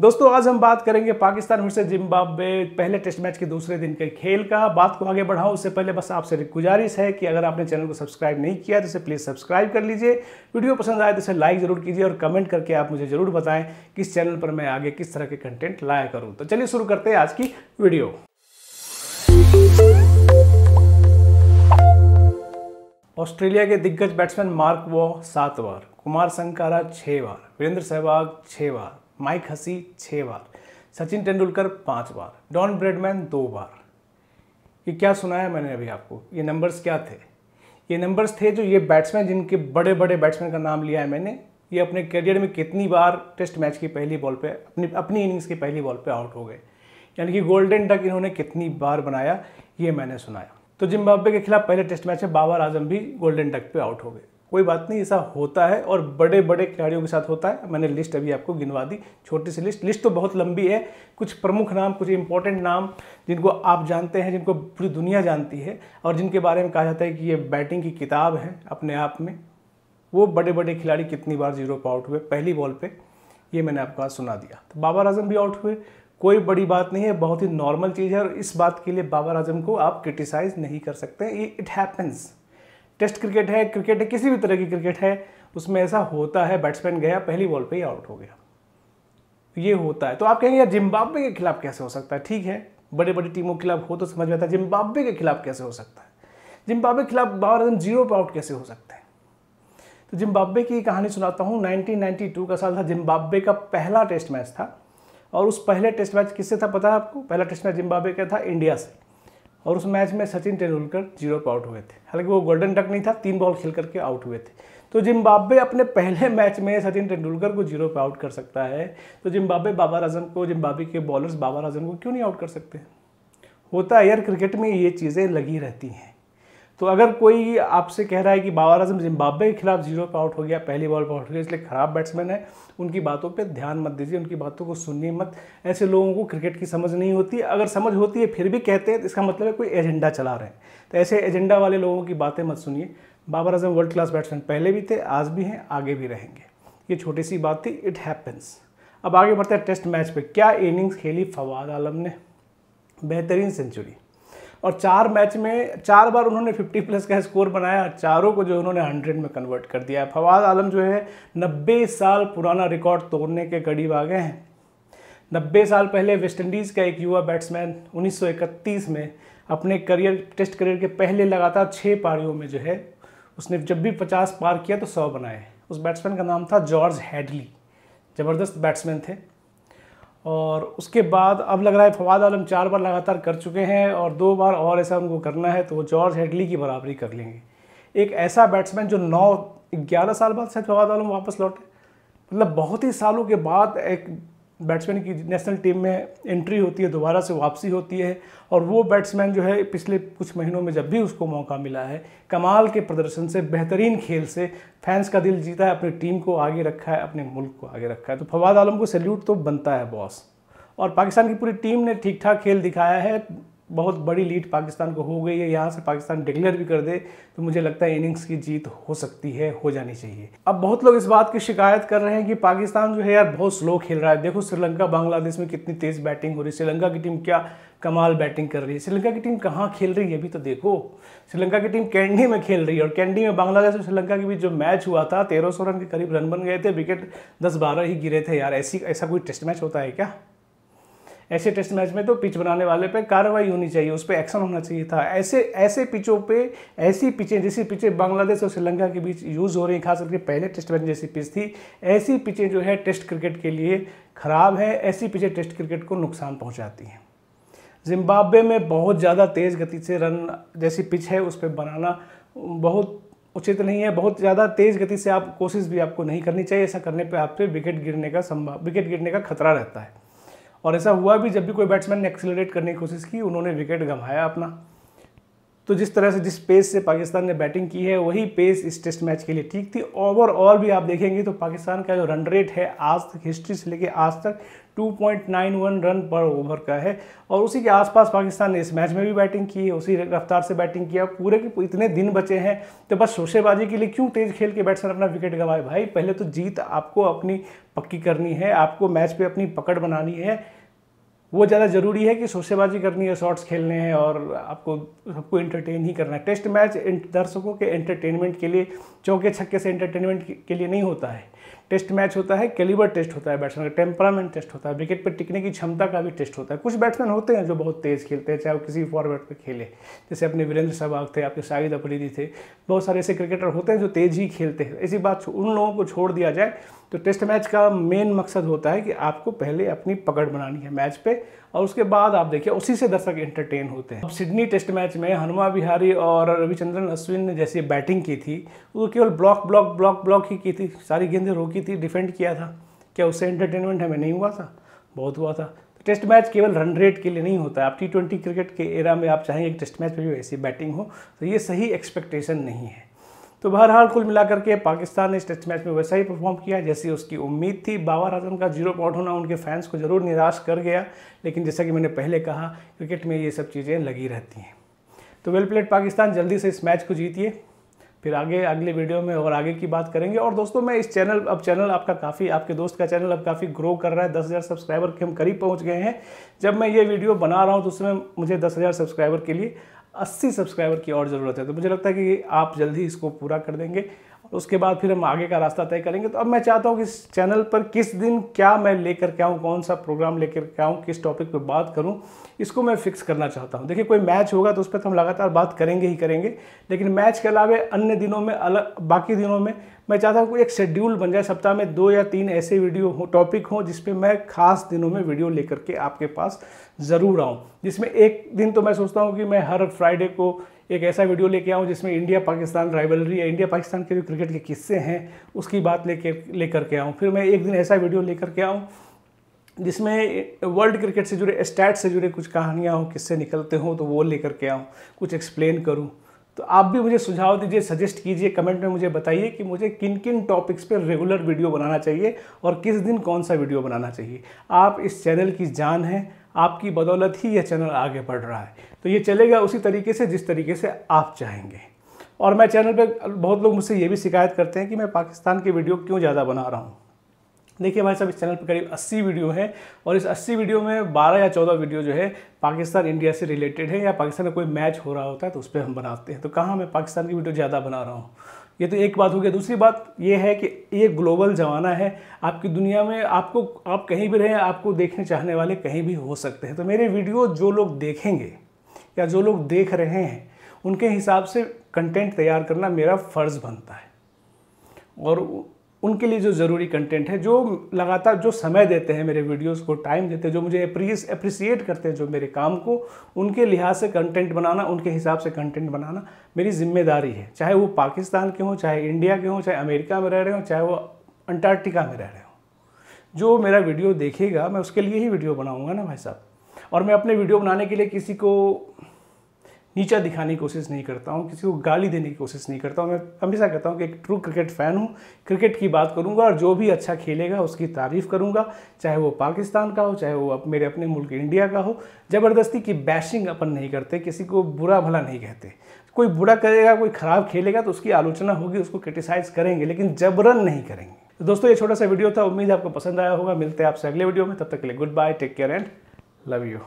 दोस्तों आज हम बात करेंगे पाकिस्तान से जिम्बाब्वे पहले टेस्ट मैच के दूसरे दिन के खेल का बात को आगे बढ़ाओ उससे पहले बस आपसे गुजारिश है कि अगर आपने चैनल को सब्सक्राइब नहीं किया तो इसे प्लीज़ सब्सक्राइब कर लीजिए वीडियो पसंद आए तो इसे लाइक ज़रूर कीजिए और कमेंट करके आप मुझे ज़रूर बताएं किस चैनल पर मैं आगे किस तरह के कंटेंट लाया करूँ तो चलिए शुरू करते हैं आज की वीडियो ऑस्ट्रेलिया के दिग्गज बैट्समैन मार्क वॉ सात बार कुमार संकारा छः बार वीरेंद्र सहवाग छः बार माइक हसी छः बार सचिन तेंदुलकर पाँच बार डॉन ब्रेडमैन दो बार ये क्या सुनाया मैंने अभी आपको ये नंबर्स क्या थे ये नंबर्स थे जो ये बैट्समैन जिनके बड़े बड़े बैट्समैन का नाम लिया है मैंने ये अपने करियर में कितनी बार टेस्ट मैच की पहली बॉल पे अपनी अपनी इनिंग्स की पहली बॉल पे आउट हो गए यानी कि गोल्डन डक इन्होंने कितनी बार बनाया ये मैंने सुनाया तो जिम्बाब्वे के खिलाफ पहले टेस्ट मैच में बाबर आजम भी गोल्डन डक पे आउट हो गए कोई बात नहीं ऐसा होता है और बड़े बड़े खिलाड़ियों के साथ होता है मैंने लिस्ट अभी आपको गिनवा दी छोटी सी लिस्ट लिस्ट तो बहुत लंबी है कुछ प्रमुख नाम कुछ इंपॉर्टेंट नाम जिनको आप जानते हैं जिनको पूरी दुनिया जानती है और जिनके बारे में कहा जाता है कि ये बैटिंग की किताब है अपने आप में वो बड़े बड़े खिलाड़ी कितनी बार जीरो पर आउट हुए पहली बॉल पर ये मैंने आपको आज सुना दिया तो बाबर आजम भी आउट हुए कोई बड़ी बात नहीं है बहुत ही नॉर्मल चीज़ है और इस बात के लिए बाबर आजम को आप क्रिटिसाइज़ नहीं कर सकते ये इट हैपन्स टेस्ट क्रिकेट है क्रिकेट है किसी भी तरह की क्रिकेट है उसमें ऐसा होता है बैट्समैन गया पहली बॉल पर ही आउट हो गया ये होता है तो आप कहेंगे यार जिम्बाब्वे के खिलाफ कैसे हो सकता है ठीक है बड़े बड़ी टीमों के खिलाफ हो तो समझ में आता है जिम्बाब्वे के खिलाफ कैसे हो सकता है जिम्बाब्वे के खिलाफ बाबर आजम जीरो पर आउट कैसे हो सकते हैं तो जिम्बाब्वे की कहानी सुनाता हूँ नाइनटीन का साल था जिम्बाब्वे का पहला टेस्ट मैच था और उस पहले टेस्ट मैच किससे था पता है आपको पहला टेस्ट मैच जिम्बाब्वे का था इंडिया से और उस मैच में सचिन तेंदुलकर जीरो पर आउट हुए थे हालांकि वो गोल्डन डक नहीं था तीन बॉल खेल करके आउट हुए थे तो जिम्बाब्वे अपने पहले मैच में सचिन तेंदुलकर को जीरो पर आउट कर सकता है तो जिम्बाब्वे बाबर आजम को जिम्बाब्वे के बॉलर्स बाबर आजम को क्यों नहीं आउट कर सकते होता है यार क्रिकेट में ये चीज़ें लगी रहती हैं तो अगर कोई आपसे कह रहा है कि बाबर आजम जिम्बाब्वे के खिलाफ जीरो पर आउट हो गया पहली बॉल पर आउट हो गया इसलिए ख़राब बैट्समैन है उनकी बातों पे ध्यान मत दीजिए उनकी बातों को सुनिए मत ऐसे लोगों को क्रिकेट की समझ नहीं होती अगर समझ होती है फिर भी कहते हैं तो इसका मतलब है कोई एजेंडा चला रहे हैं तो ऐसे एजेंडा वाले लोगों की बातें मत सुनिए Babar Azam world class batsman पहले भी थे आज भी हैं आगे भी रहेंगे ये छोटी सी बात थी इट हैपन्स अब आगे बढ़ते हैं टेस्ट मैच पे क्या इनिंग्स खेली फवाद आलम ने बेहतरीन सेंचुरी और चार मैच में चार बार उन्होंने 50 प्लस का स्कोर बनाया चारों को जो उन्होंने 100 में कन्वर्ट कर दिया है फवाद आलम जो है 90 साल पुराना रिकॉर्ड तोड़ने के करीब आ गए हैं 90 साल पहले वेस्ट इंडीज़ का एक युवा बैट्समैन उन्नीस में अपने करियर टेस्ट करियर के पहले लगातार छः पारियों में जो है उसने जब भी पचास पार किया तो सौ बनाए उस बैट्समैन का नाम था जॉर्ज हैडली ज़बरदस्त बैट्समैन थे और उसके बाद अब लग रहा है फवाद आलम चार बार लगातार कर चुके हैं और दो बार और ऐसा उनको करना है तो वो जॉर्ज हेडली की बराबरी कर लेंगे एक ऐसा बैट्समैन जो नौ ग्यारह साल बाद शायद फवाद आलम वापस लौटे मतलब बहुत ही सालों के बाद एक बैट्समैन की नेशनल टीम में एंट्री होती है दोबारा से वापसी होती है और वो बैट्समैन जो है पिछले कुछ महीनों में जब भी उसको मौका मिला है कमाल के प्रदर्शन से बेहतरीन खेल से फैंस का दिल जीता है अपनी टीम को आगे रखा है अपने मुल्क को आगे रखा है तो फवाद आलम को सैल्यूट तो बनता है बॉस और पाकिस्तान की पूरी टीम ने ठीक ठाक खेल दिखाया है बहुत बड़ी लीड पाकिस्तान को हो गई है यहाँ से पाकिस्तान डिक्लेयर भी कर दे तो मुझे लगता है इनिंग्स की जीत हो सकती है हो जानी चाहिए अब बहुत लोग इस बात की शिकायत कर रहे हैं कि पाकिस्तान जो है यार बहुत स्लो खेल रहा है देखो श्रीलंका बांग्लादेश में कितनी तेज़ बैटिंग हो रही है श्रीलंका की टीम क्या कमाल बैटिंग कर रही है श्रीलंका की टीम कहाँ खेल रही है अभी तो देखो श्रीलंका की टीम कैंडी में खेल रही है और कैंडी में बांग्लादेश और श्रीलंका के बीच जो मैच हुआ था तेरह सौ रन के करीब रन बन गए थे विकेट दस बारह ही गिरे थे यार ऐसी ऐसा कोई टेस्ट मैच होता है क्या ऐसे टेस्ट मैच में तो पिच बनाने वाले पे कार्रवाई होनी चाहिए उस पर एक्शन होना चाहिए था ऐसे ऐसे पिचों पे ऐसी पिचें जैसी पिचें बांग्लादेश और श्रीलंका के बीच यूज़ हो रही हैं खास करके पहले टेस्ट मैच जैसी पिच थी ऐसी पिचें जो है टेस्ट क्रिकेट के लिए ख़राब है ऐसी पिचें टेस्ट क्रिकेट को नुकसान पहुँचाती हैं जिम्बाब्वे में बहुत ज़्यादा तेज़ गति से रन जैसी पिच है उस पर बनाना बहुत उचित नहीं है बहुत ज़्यादा तेज़ गति से आप कोशिश भी आपको नहीं करनी चाहिए ऐसा करने पे आप पे विकेट गिरने का संभाव विकेट गिरने का खतरा रहता है और ऐसा हुआ भी जब भी कोई बैट्समैन ने एक्सेलरेट करने की कोशिश की उन्होंने विकेट गंवाया अपना तो जिस तरह से जिस पेस से पाकिस्तान ने बैटिंग की है वही पेस इस टेस्ट मैच के लिए ठीक थी ओवरऑल भी आप देखेंगे तो पाकिस्तान का जो रन रेट है आज तक हिस्ट्री से लेके आज तक 2.91 रन पर ओवर का है और उसी के आसपास पाकिस्तान ने इस मैच में भी बैटिंग की है उसी रफ्तार से बैटिंग किया पूरे के इतने दिन बचे हैं तो बस शोशेबाजी के लिए क्यों तेज खेल के बैट्समैन अपना विकेट गंवाए भाई पहले तो जीत आपको अपनी पक्की करनी है आपको मैच पर अपनी पकड़ बनानी है वो ज़्यादा ज़रूरी है कि सोशेबाजी करनी है शॉट्स खेलने हैं और आपको सबको एंटरटेन ही करना है टेस्ट मैच दर्शकों के एंटरटेनमेंट के लिए चौके छक्के से एंटरटेनमेंट के लिए नहीं होता है टेस्ट मैच होता है कैलिबर टेस्ट होता है बैट्समैन का टेम्परामेंट टेस्ट होता है विकेट पर टिकने की क्षमता का भी टेस्ट होता है कुछ बैट्समैन होते हैं जो बहुत तेज़ खेलते हैं चाहे वो किसी फॉर्मेट पर खेले जैसे अपने वीरेंद्र सहवाग थे आपके शाहिद अफरीदी थे बहुत सारे ऐसे क्रिकेटर होते हैं जो तेज ही खेलते हैं इसी बात उन लोगों को छोड़ दिया जाए तो टेस्ट मैच का मेन मकसद होता है कि आपको पहले अपनी पकड़ बनानी है मैच पे और उसके बाद आप देखिए उसी से दर्शक एंटरटेन होते हैं अब सिडनी टेस्ट मैच में हनुमा बिहारी और रविचंद्रन अश्विन ने जैसी बैटिंग की थी वो केवल ब्लॉक ब्लॉक ब्लॉक ब्लॉक ही की थी सारी गेंदें रोकी थी डिफेंड किया था क्या उससे एंटरटेनमेंट हमें नहीं हुआ था बहुत हुआ था तो टेस्ट मैच केवल रन रेट के लिए नहीं होता आप टी ट्वेंटी क्रिकेट के एरा में आप चाहेंगे टेस्ट मैच में भी वैसी बैटिंग हो तो ये सही एक्सपेक्टेशन नहीं है तो बहरहाल कुल मिलाकर के पाकिस्तान ने इस टेस्ट मैच में वैसा ही परफॉर्म किया जैसी उसकी उम्मीद थी बाबर आजम का जीरो पॉइंट होना उनके फैंस को ज़रूर निराश कर गया लेकिन जैसा कि मैंने पहले कहा क्रिकेट में ये सब चीज़ें लगी रहती हैं तो वेल प्लेड पाकिस्तान जल्दी से इस मैच को जीतिए फिर आगे अगले वीडियो में और आगे की बात करेंगे और दोस्तों मैं इस चैनल अब चैनल आपका काफ़ी आपके दोस्त का चैनल अब काफ़ी ग्रो कर रहा है दस हज़ार सब्सक्राइबर के हम करीब पहुंच गए हैं जब मैं ये वीडियो बना रहा हूं तो उसमें मुझे दस हज़ार सब्सक्राइबर के लिए अस्सी सब्सक्राइबर की और ज़रूरत है तो मुझे लगता है कि आप जल्दी इसको पूरा कर देंगे उसके बाद फिर हम आगे का रास्ता तय करेंगे तो अब मैं चाहता हूँ कि इस चैनल पर किस दिन क्या मैं लेकर के आऊँ कौन सा प्रोग्राम लेकर के आऊँ किस टॉपिक पर बात करूँ इसको मैं फिक्स करना चाहता हूँ देखिए कोई मैच होगा तो उस पर तो हम लगातार बात करेंगे ही करेंगे लेकिन मैच के अलावा अन्य दिनों में अलग बाकी दिनों में मैं चाहता हूँ कोई एक शेड्यूल बन जाए सप्ताह में दो या तीन ऐसे वीडियो हो टॉपिक हों जिसपे मैं खास दिनों में वीडियो लेकर के आपके पास ज़रूर आऊँ जिसमें एक दिन तो मैं सोचता हूँ कि मैं हर फ्राइडे को एक ऐसा वीडियो लेके आऊँ जिसमें इंडिया पाकिस्तान राइवलरी या इंडिया पाकिस्तान के जो क्रिकेट के किस्से हैं उसकी बात लेके लेकर के आऊँ फिर मैं एक दिन ऐसा वीडियो लेकर के आऊँ जिसमें वर्ल्ड क्रिकेट से जुड़े स्टैट से जुड़े कुछ कहानियाँ हों किस्से निकलते हों तो वो लेकर के आऊँ कुछ एक्सप्लेन करूँ तो आप भी मुझे सुझाव दीजिए सजेस्ट कीजिए कमेंट में मुझे बताइए कि मुझे किन किन टॉपिक्स पर रेगुलर वीडियो बनाना चाहिए और किस दिन कौन सा वीडियो बनाना चाहिए आप इस चैनल की जान हैं आपकी बदौलत ही यह चैनल आगे बढ़ रहा है तो ये चलेगा उसी तरीके से जिस तरीके से आप चाहेंगे और मैं चैनल पे बहुत लोग मुझसे ये भी शिकायत करते हैं कि मैं पाकिस्तान की वीडियो क्यों ज़्यादा बना रहा हूँ देखिए हमारे साथ इस चैनल पर करीब 80 वीडियो हैं और इस 80 वीडियो में 12 या 14 वीडियो जो है पाकिस्तान इंडिया से रिलेटेड है या पाकिस्तान में कोई मैच हो रहा होता है तो उस पर हम बनाते हैं तो कहाँ मैं पाकिस्तान की वीडियो ज़्यादा बना रहा हूँ ये तो एक बात हो गया दूसरी बात ये है कि ये ग्लोबल ज़माना है आपकी दुनिया में आपको आप कहीं भी रहें आपको देखने चाहने वाले कहीं भी हो सकते हैं तो मेरे वीडियो जो लोग देखेंगे या जो लोग देख रहे हैं उनके हिसाब से कंटेंट तैयार करना मेरा फ़र्ज़ बनता है और उनके लिए जो ज़रूरी कंटेंट है जो लगातार जो समय देते हैं मेरे वीडियोस को टाइम देते हैं जो मुझे अप्रिसिएट करते हैं जो मेरे काम को उनके लिहाज से कंटेंट बनाना उनके हिसाब से कंटेंट बनाना मेरी जिम्मेदारी है चाहे वो पाकिस्तान के हों चाहे इंडिया के हों चाहे अमेरिका में रह रहे हों चाहे वो अंटार्कटिका में रह रहे हों जो मेरा वीडियो देखेगा मैं उसके लिए ही वीडियो बनाऊँगा ना भाई साहब और मैं अपने वीडियो बनाने के लिए किसी को नीचा दिखाने की कोशिश नहीं करता हूँ किसी को गाली देने की कोशिश नहीं करता हूँ मैं हमेशा कहता हूँ कि एक ट्रू क्रिकेट फ़ैन हूँ क्रिकेट की बात करूँगा और जो भी अच्छा खेलेगा उसकी तारीफ़ करूँगा चाहे वो पाकिस्तान का हो चाहे वो अप मेरे अपने मुल्क इंडिया का हो ज़बरदस्ती की बैशिंग अपन नहीं करते किसी को बुरा भला नहीं कहते कोई बुरा करेगा कोई ख़राब खेलेगा तो उसकी आलोचना होगी उसको क्रिटिसाइज़ करेंगे लेकिन जबरन नहीं करेंगे तो दोस्तों ये छोटा सा वीडियो था उम्मीद है आपको पसंद आया होगा मिलते हैं आपसे अगले वीडियो में तब तक के लिए good bye take care and love you